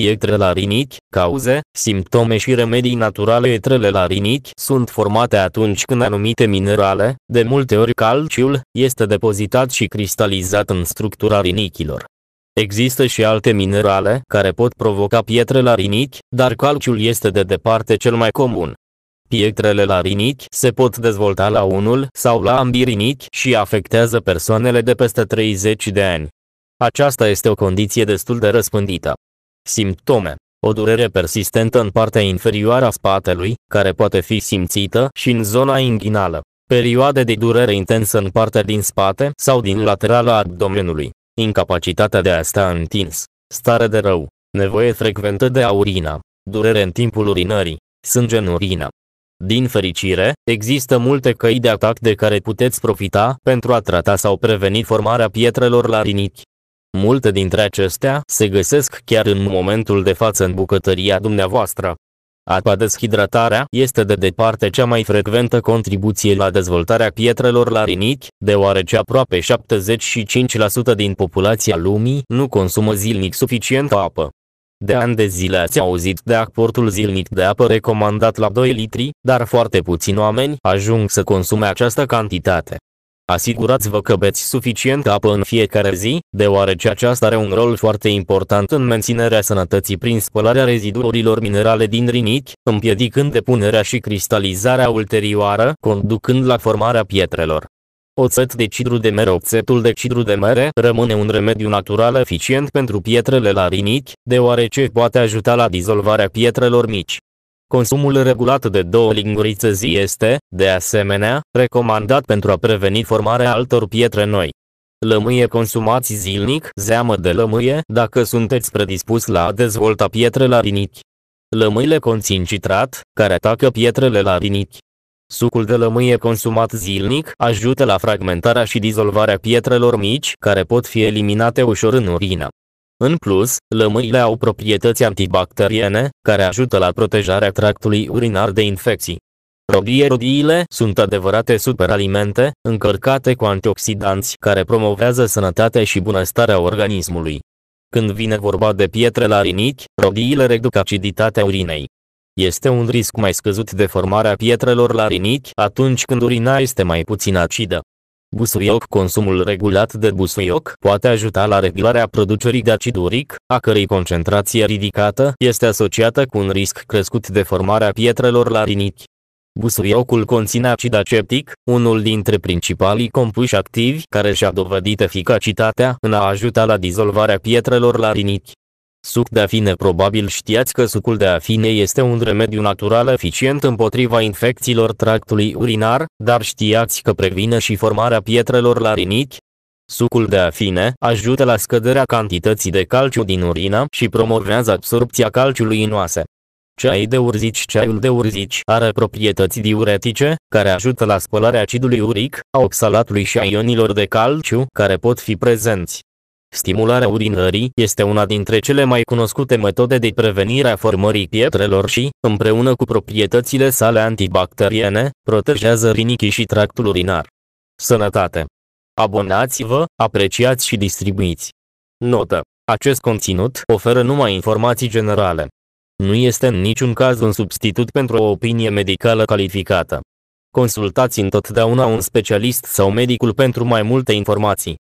Pietre la rinichi, cauze, simptome și remedii naturale Pietrele la rinichi sunt formate atunci când anumite minerale, de multe ori calciul, este depozitat și cristalizat în structura rinichilor. Există și alte minerale care pot provoca pietre la rinichi, dar calciul este de departe cel mai comun. Pietrele la rinichi se pot dezvolta la unul sau la ambii rinichi și afectează persoanele de peste 30 de ani. Aceasta este o condiție destul de răspândită. Simptome o durere persistentă în partea inferioară a spatelui, care poate fi simțită și în zona inghinală. Perioade de durere intensă în partea din spate sau din laterala abdomenului. Incapacitatea de a sta întins. Stare de rău. Nevoie frecventă de a urina. Durere în timpul urinării. Sânge în urină. Din fericire, există multe căi de atac de care puteți profita pentru a trata sau preveni formarea pietrelor la rinichi. Multe dintre acestea se găsesc chiar în momentul de față în bucătăria dumneavoastră. Apa deshidratarea este de departe cea mai frecventă contribuție la dezvoltarea pietrelor la rinichi, deoarece aproape 75% din populația lumii nu consumă zilnic suficientă apă. De ani de zile ați auzit de aportul zilnic de apă recomandat la 2 litri, dar foarte puțini oameni ajung să consume această cantitate. Asigurați-vă că beți suficientă apă în fiecare zi, deoarece aceasta are un rol foarte important în menținerea sănătății prin spălarea rezidurilor minerale din rinichi, împiedicând depunerea și cristalizarea ulterioară, conducând la formarea pietrelor. Oțet de cidru de mere Oțetul de cidru de mere rămâne un remediu natural eficient pentru pietrele la rinichi, deoarece poate ajuta la dizolvarea pietrelor mici. Consumul regulat de două lingurițe zi este, de asemenea, recomandat pentru a preveni formarea altor pietre noi. Lămâie consumați zilnic, zeamă de lămâie, dacă sunteți predispus la a dezvolta pietre la rinichi. Lămâile conțin citrat, care atacă pietrele la rinichi. Sucul de lămâie consumat zilnic ajută la fragmentarea și dizolvarea pietrelor mici care pot fi eliminate ușor în urină. În plus, lămâile au proprietăți antibacteriene, care ajută la protejarea tractului urinar de infecții. Rodie Rodiile sunt adevărate superalimente, încărcate cu antioxidanți care promovează sănătatea și bunăstarea organismului. Când vine vorba de pietre la rinichi, rodiile reduc aciditatea urinei. Este un risc mai scăzut de formarea pietrelor la rinichi atunci când urina este mai puțin acidă. Busuioc Consumul regulat de busuioc poate ajuta la reglarea producerii de acid uric, a cărei concentrație ridicată este asociată cu un risc crescut de formarea pietrelor la rinichi. Busuiocul conține acid aceptic, unul dintre principalii compuși activi care și-a dovedit eficacitatea în a ajuta la dizolvarea pietrelor la rinichi. Suc de afine Probabil știați că sucul de afine este un remediu natural eficient împotriva infecțiilor tractului urinar, dar știați că previne și formarea pietrelor la rinichi? Sucul de afine ajută la scăderea cantității de calciu din urină și promovează absorpția calciului în oase. Ceai de urzici Ceaiul de urzici are proprietăți diuretice, care ajută la spălarea acidului uric, a oxalatului și a ionilor de calciu care pot fi prezenți. Stimularea urinării este una dintre cele mai cunoscute metode de prevenire a formării pietrelor și, împreună cu proprietățile sale antibacteriene, protejează rinichii și tractul urinar. Sănătate! Abonați-vă, apreciați și distribuiți! Notă. Acest conținut oferă numai informații generale. Nu este în niciun caz un substitut pentru o opinie medicală calificată. Consultați întotdeauna un specialist sau medicul pentru mai multe informații.